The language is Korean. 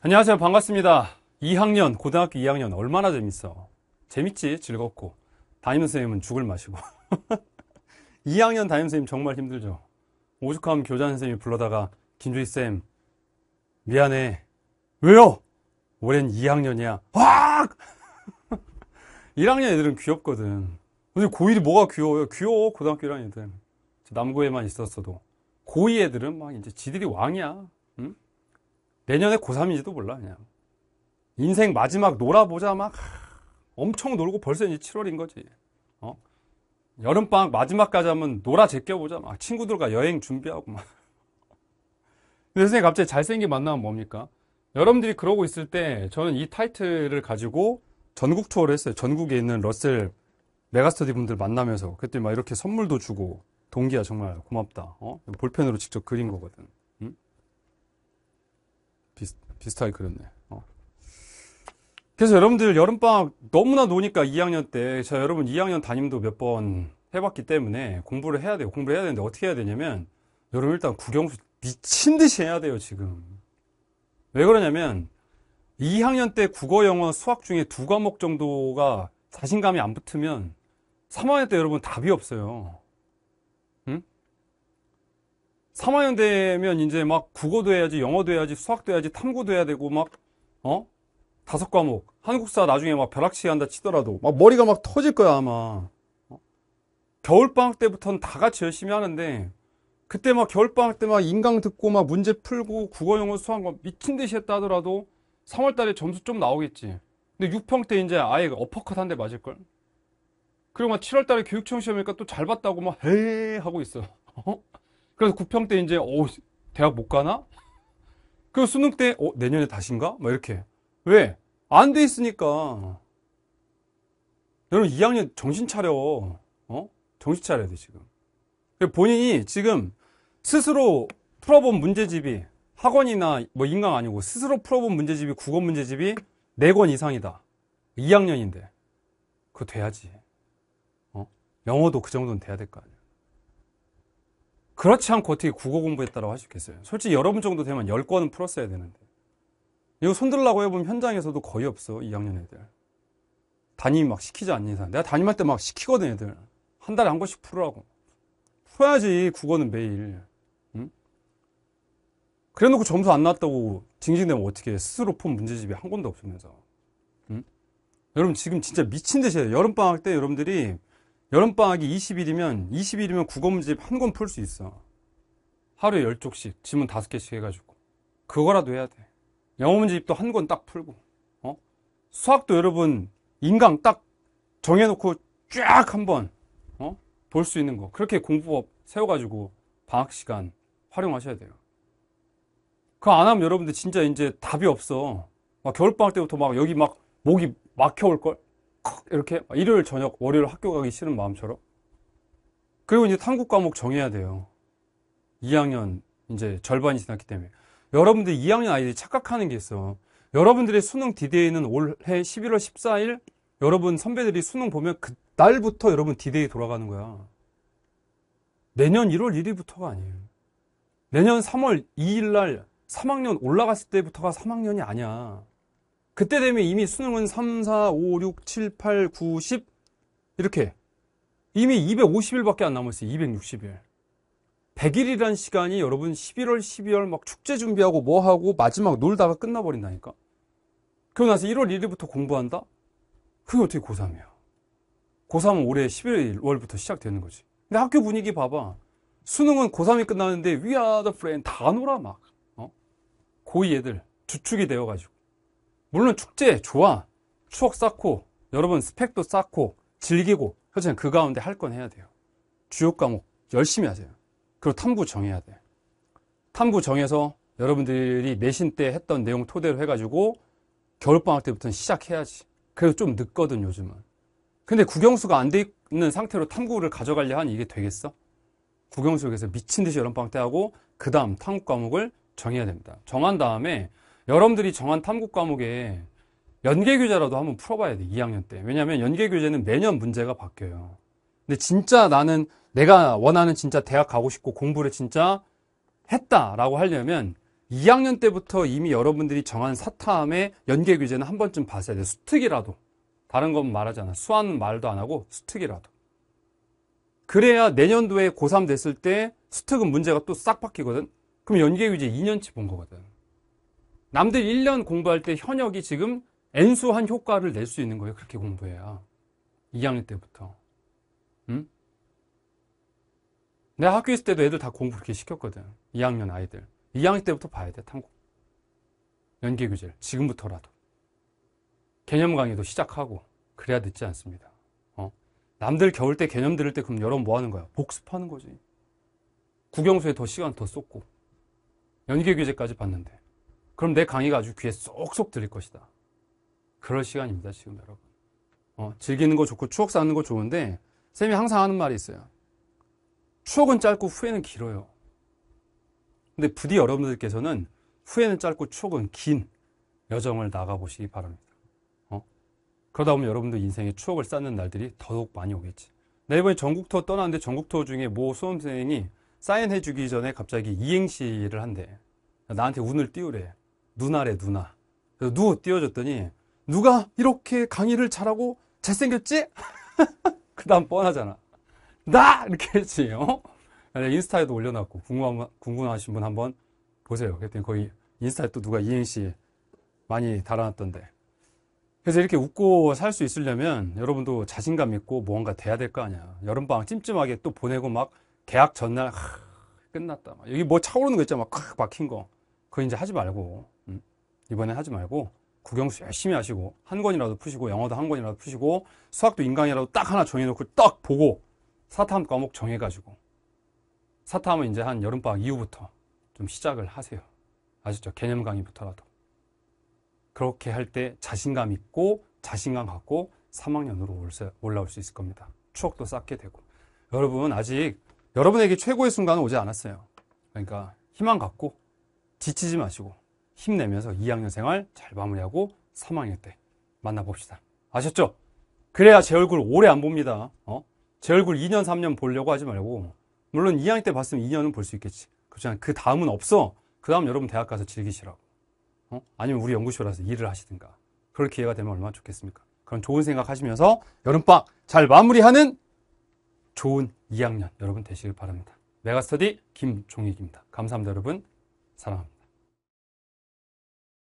안녕하세요. 반갑습니다. 2학년, 고등학교 2학년 얼마나 재밌어? 재밌지? 즐겁고. 담임선생님은 죽을 마시고 2학년 담임선생님 정말 힘들죠. 오죽하면 교장 선생님이 불러다가 김주희쌤 미안해. 왜요? 올해 2학년이야. 확! 1학년 애들은 귀엽거든. 근데 고1이 뭐가 귀여워요? 귀여워, 고등학교 1학년 애들. 남고에만 있었어도. 고2 애들은 막 이제 지들이 왕이야. 응? 내년에 고3인지도 몰라 그냥 인생 마지막 놀아보자 막 엄청 놀고 벌써 이제 7월인 거지 어? 여름방학 마지막까지 하면 놀아 제껴보자 막 친구들과 여행 준비하고 막 근데 선생님 갑자기 잘생긴 만나면 뭡니까? 여러분들이 그러고 있을 때 저는 이 타이틀을 가지고 전국 투어를 했어요 전국에 있는 러셀 메가스터디 분들 만나면서 그때 막 이렇게 선물도 주고 동기야 정말 고맙다 어? 볼펜으로 직접 그린 거거든 비슷, 비슷하게 그렸네. 어. 그래서 여러분들 여름방학 너무나 노니까 2학년 때, 저 여러분 2학년 담임도 몇 번 해봤기 때문에 공부를 해야 돼요. 공부를 해야 되는데 어떻게 해야 되냐면, 여러분 일단 국영수 미친 듯이 해야 돼요, 지금. 왜 그러냐면, 2학년 때 국어, 영어, 수학 중에 두 과목 정도가 자신감이 안 붙으면 3학년 때 여러분 답이 없어요. 3학년 되면 이제 막 국어도 해야지, 영어도 해야지, 수학도 해야지, 탐구도 해야 되고 막 어? 다섯 과목. 한국사 나중에 막 벼락치기 한다 치더라도 막 머리가 막 터질 거야, 아마. 어? 겨울 방학 때부터는 다 같이 열심히 하는데 그때 막 겨울 방학 때 막 인강 듣고 막 문제 풀고 국어 영어 수학 막 미친 듯이 했다 하더라도 3월 달에 점수 좀 나오겠지. 근데 6평 때 이제 아예 어퍼컷 한 대 맞을 걸. 그리고 막 7월 달에 교육청 시험이니까 또 잘 봤다고 막 헤이 하고 있어. 어? 그래서 국평 때 이제 어 대학 못 가나? 그 수능 때 어, 내년에 다신가? 막 이렇게 왜? 안 돼 있으니까 여러분 2학년 정신 차려 어? 정신 차려야 돼 지금 본인이 지금 스스로 풀어본 문제집이 학원이나 뭐 인강 아니고 스스로 풀어본 문제집이 국어 문제집이 4권 이상이다 2학년인데 그거 돼야지 어? 영어도 그 정도는 돼야 될 거 아니야 그렇지 않고 어떻게 국어 공부했다라고 할 수 있겠어요? 솔직히 여러분 정도 되면 10권은 풀었어야 되는데. 이거 손들라고 해보면 현장에서도 거의 없어, 2학년 애들. 담임 막 시키지 않는 이상. 내가 담임할 때 막 시키거든, 애들. 한 달에 한 권씩 풀으라고. 풀어야지, 국어는 매일. 응? 그래 놓고 점수 안 났다고 징징되면 어떻게 해. 스스로 푼 문제집이 한 권도 없으면서. 응? 여러분 지금 진짜 미친 듯이 해요. 여름방학 때 여러분들이 여름방학이 20일이면 20일이면 국어문제집 한 권 풀 수 있어 하루에 10쪽씩 지문 5개씩 해가지고 그거라도 해야 돼 영어문제집도 한 권 딱 풀고 어? 수학도 여러분 인강 딱 정해놓고 쫙 한번 어? 볼 수 있는 거 그렇게 공부법 세워가지고 방학시간 활용하셔야 돼요 그거 안 하면 여러분들 진짜 이제 답이 없어 막 겨울방학 때부터 막 여기 막 목이 막혀올걸 콕 이렇게 일요일 저녁 월요일 학교 가기 싫은 마음처럼 그리고 이제 탐구 과목 정해야 돼요 2학년 이제 절반이 지났기 때문에 여러분들 2학년 아이들이 착각하는 게 있어 여러분들의 수능 디데이는 올해 11월 14일 여러분 선배들이 수능 보면 그날부터 여러분 디데이 돌아가는 거야 내년 1월 1일부터가 아니에요 내년 3월 2일 날 3학년 올라갔을 때부터가 3학년이 아니야 그때 되면 이미 수능은 3, 4, 5, 6, 7, 8, 9, 10 이렇게 이미 250일밖에 안 남았어요. 260일. 100일이란 시간이 여러분 11월, 12월 막 축제 준비하고 뭐 하고 마지막 놀다가 끝나버린다니까. 그러고 나서 1월 1일부터 공부한다? 그게 어떻게 고3이야 고3은 올해 11월부터 시작되는 거지. 근데 학교 분위기 봐봐. 수능은 고3이 끝나는데 위아더 프렌 다 놀아 막. 어? 고2 애들 주축이 되어가지고. 물론 축제 좋아 추억 쌓고 여러분 스펙도 쌓고 즐기고 현재지그 가운데 할 건 해야 돼요 주요 과목 열심히 하세요 그리고 탐구 정해야 돼요 탐구 정해서 여러분들이 내신 때 했던 내용 토대로 해가지고 겨울방학 때부터는 시작해야지 그래서 좀 늦거든 요즘은 근데 국영수가 안 돼 있는 상태로 탐구를 가져가려 하니 이게 되겠어? 국영수에서 미친 듯이 여름방학 때 하고 그 다음 탐구 과목을 정해야 됩니다 정한 다음에 여러분들이 정한 탐구 과목에 연계 교재라도 한번 풀어봐야 돼 2학년 때 왜냐하면 연계 교재는 매년 문제가 바뀌어요 근데 진짜 나는 내가 원하는 진짜 대학 가고 싶고 공부를 진짜 했다라고 하려면 2학년 때부터 이미 여러분들이 정한 사탐의 연계 교재는 한 번쯤 봤어야 돼 수특이라도 다른 건 말하지 않아 수학 말도 안 하고 수특이라도 그래야 내년도에 고3 됐을 때 수특은 문제가 또 싹 바뀌거든 그럼 연계 교재 2년치 본 거거든 남들 1년 공부할 때 현역이 지금 N수 한 효과를 낼 수 있는 거예요. 그렇게 공부해야. 2학년 때부터. 응? 내 학교 있을 때도 애들 다 공부 그렇게 시켰거든. 2학년 아이들. 2학년 때부터 봐야 돼, 탐구. 연계 교재를. 지금부터라도. 개념 강의도 시작하고. 그래야 늦지 않습니다. 어? 남들 겨울 때 개념 들을 때 그럼 여러분 뭐 하는 거야? 복습하는 거지. 국영수에 더 시간 더 쏟고. 연계 교재까지 봤는데. 그럼 내 강의가 아주 귀에 쏙쏙 들릴 것이다. 그럴 시간입니다, 지금 여러분. 어, 즐기는 거 좋고 추억 쌓는 거 좋은데, 쌤이 항상 하는 말이 있어요. 추억은 짧고 후회는 길어요. 근데 부디 여러분들께서는 후회는 짧고 추억은 긴 여정을 나가보시기 바랍니다. 어? 그러다 보면 여러분들 인생에 추억을 쌓는 날들이 더더욱 많이 오겠지. 나 네, 이번에 전국 투어 떠나는데 전국 투어 중에 모 수험생이 사인해주기 전에 갑자기 이행시를 한대. 나한테 운을 띄우래. 누나래 누나 그래서 누워 띄워줬더니 누가 이렇게 강의를 잘하고 잘생겼지? 그 다음 뻔하잖아 나! 이렇게 했지 어? 인스타에도 올려놨고 궁금한, 궁금하신 분 한번 보세요 그랬더니 거의 인스타에 또 누가 이행시 많이 달아놨던데 그래서 이렇게 웃고 살 수 있으려면 여러분도 자신감 있고 뭔가 돼야 될 거 아니야 여름방학 찜찜하게 또 보내고 막 계약 전날 하, 끝났다 막. 여기 뭐 차오르는 거 있잖아 막콱 막힌 거 그거 이제 하지 말고 음, 이번에 하지 말고 국영수 열심히 하시고 한 권이라도 푸시고 영어도 한 권이라도 푸시고 수학도 인강이라도 딱 하나 정해놓고 딱 보고 사탐 과목 정해가지고 사탐은 이제 한 여름방학 이후부터 좀 시작을 하세요. 아시죠? 개념 강의부터라도. 그렇게 할 때 자신감 있고 자신감 갖고 3학년으로 올라올 수 있을 겁니다. 추억도 쌓게 되고. 여러분 아직 여러분에게 최고의 순간은 오지 않았어요. 그러니까 희망 갖고 지치지 마시고 힘내면서 2학년 생활 잘 마무리하고 3학년 때 만나봅시다. 아셨죠? 그래야 제 얼굴 오래 안 봅니다. 어? 제 얼굴 2년, 3년 보려고 하지 말고 물론 2학년 때 봤으면 2년은 볼 수 있겠지. 그렇지만 그 다음은 없어. 그 다음 여러분 대학 가서 즐기시라고. 어? 아니면 우리 연구실에서 일을 하시든가. 그럴 기회가 되면 얼마나 좋겠습니까? 그런 좋은 생각 하시면서 여름방 잘 마무리하는 좋은 2학년 여러분 되시길 바랍니다. 메가스터디 김종익입니다. 감사합니다 여러분. Salam.